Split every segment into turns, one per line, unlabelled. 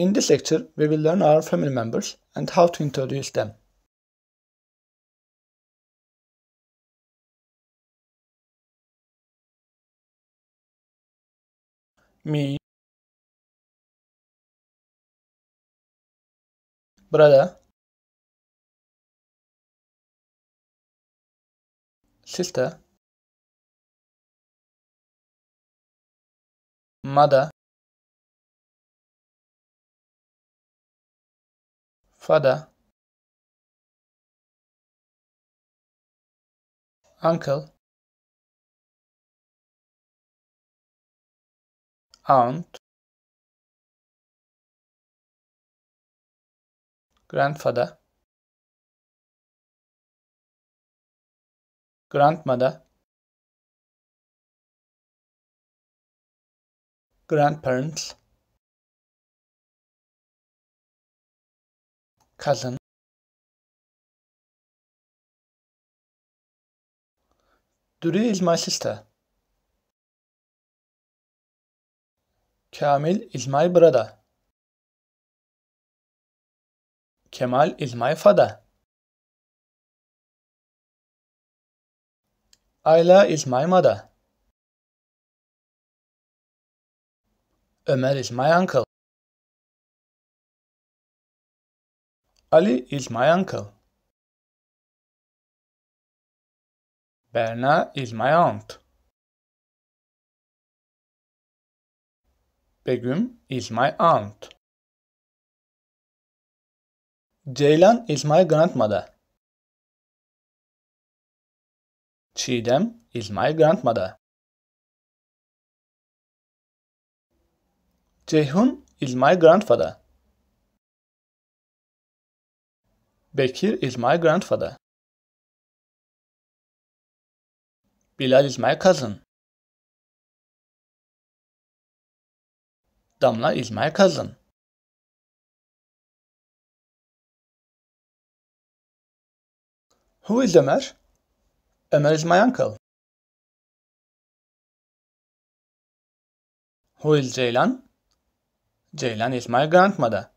In this lecture, we will learn our family members and how to introduce them. Me Brother Sister Mother father, uncle, aunt, grandfather, grandmother, grandparents kadın Duri is my sister. Kamil is my brother. Kemal is my father. Ayla is my mother. Ömer is my uncle. Ali is my uncle. Berna is my aunt. Begüm is my aunt. Ceylan is my grandmother. Çiğdem is my grandmother. Ceyhun is my grandfather. Bekir is my grandfather. Bilal is my cousin. Damla is my cousin. Who is Ömer? Ömer is my uncle. Who is Ceylan? Ceylan is my grandmother.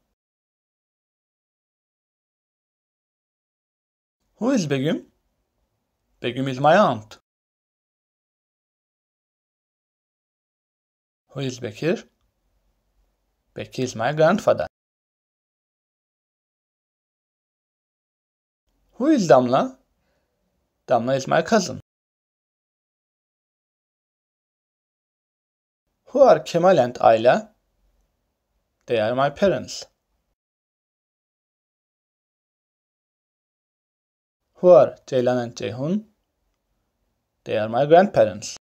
Who is Begüm? Begüm is my aunt. Who is Bekir? Bekir is my grandfather. Who is Damla? Damla is my cousin. Who are Kemal and Ayla? They are my parents. Who are Ceylan and Ceyhun? They are my grandparents.